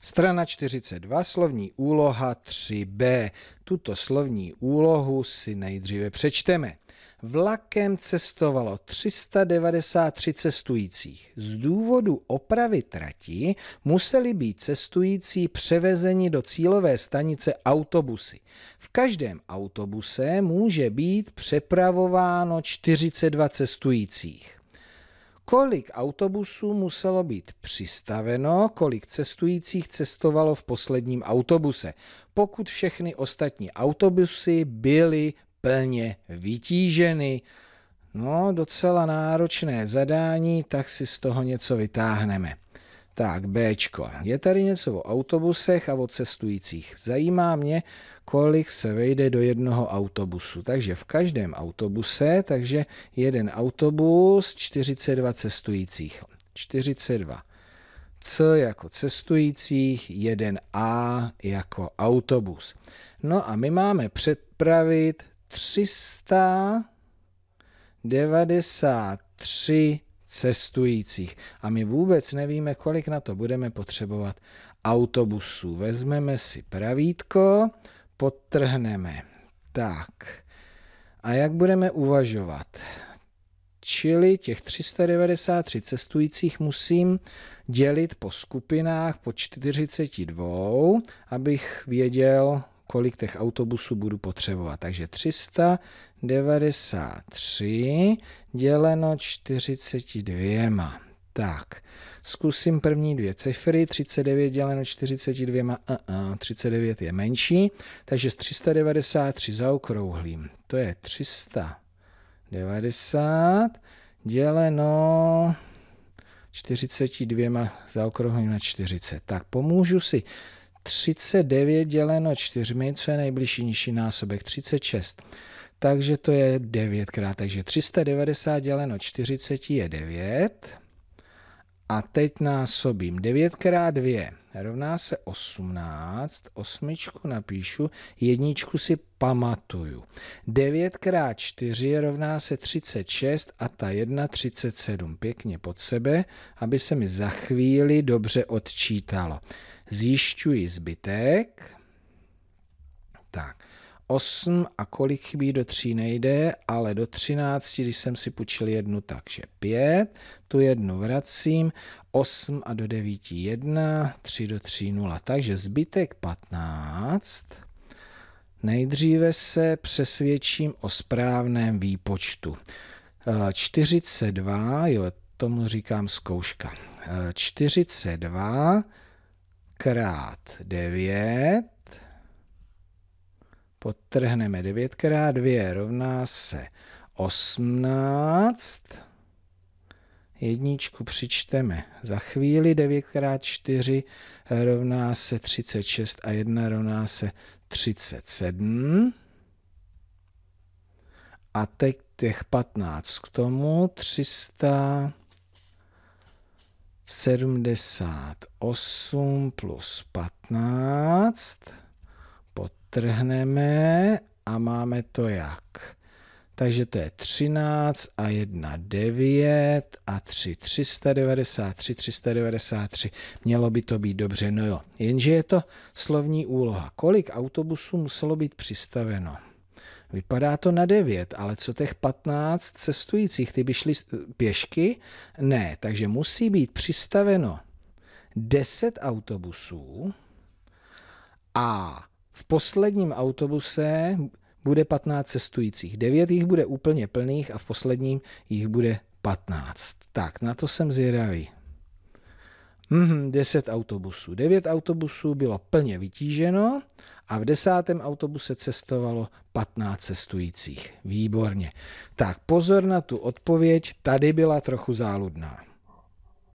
Strana 42, slovní úloha 3b. Tuto slovní úlohu si nejdříve přečteme. Vlakem cestovalo 393 cestujících. Z důvodu opravy trati museli být cestující převezeni do cílové stanice autobusy. V každém autobuse může být přepravováno 42 cestujících kolik autobusů muselo být přistaveno, kolik cestujících cestovalo v posledním autobuse, pokud všechny ostatní autobusy byly plně vytíženy. No, docela náročné zadání, tak si z toho něco vytáhneme. Tak, Bčko. Je tady něco o autobusech a o cestujících. Zajímá mě, kolik se vejde do jednoho autobusu. Takže v každém autobuse, takže jeden autobus, 42 cestujících. 42. C jako cestujících, 1A jako autobus. No a my máme přepravit 393 cestujících. A my vůbec nevíme, kolik na to budeme potřebovat autobusů. Vezmeme si pravítko, potrhneme. Tak. A jak budeme uvažovat? Čili těch 393 cestujících musím dělit po skupinách po 42, abych věděl, kolik těch autobusů budu potřebovat. Takže 393 děleno 42. Tak, zkusím první dvě cifry, 39 děleno 42, a a 39 je menší, takže z 393 zaokrouhlím. To je 390 děleno 42 zaokrouhlím na 40. Tak pomůžu si 39 děleno 4, co je nejbližší nižší násobek, 36. Takže to je 9krát, takže 390 děleno 40 je 9. A teď násobím 9 krát 2 rovná se 18, osmičku napíšu, jedničku si pamatuju. 9 krát 4 rovná se 36 a ta 1 37 pěkně pod sebe, aby se mi za chvíli dobře odčítalo zjišťuji zbytek. Tak, 8 a kolik chybí do 3 nejde, ale do 13, když jsem si půjčil jednu, takže 5, tu jednu vracím, 8 a do 9 1, 3 do 3 0, takže zbytek 15. Nejdříve se přesvědčím o správném výpočtu. 42, eh, jo, tomu říkám zkouška. 42 eh, krát 9, podtrhneme 9 krát 2 rovná se 18, jedničku přičteme za chvíli, 9 krát 4 rovná se 36 a 1 rovná se 37. A teď těch 15 k tomu, 300. 78 plus 15, potrhneme a máme to jak? Takže to je 13 a 1 9 a 3 393, 393. Mělo by to být dobře, no jo. Jenže je to slovní úloha. Kolik autobusů muselo být přistaveno? Vypadá to na 9, ale co těch 15 cestujících, ty by šli pěšky? Ne, takže musí být přistaveno 10 autobusů a v posledním autobuse bude 15 cestujících. 9 jich bude úplně plných a v posledním jich bude 15. Tak, na to jsem zvědavý. Mm, 10 autobusů. 9 autobusů bylo plně vytíženo a v desátém autobuse cestovalo 15 cestujících. Výborně. Tak pozor na tu odpověď, tady byla trochu záludná.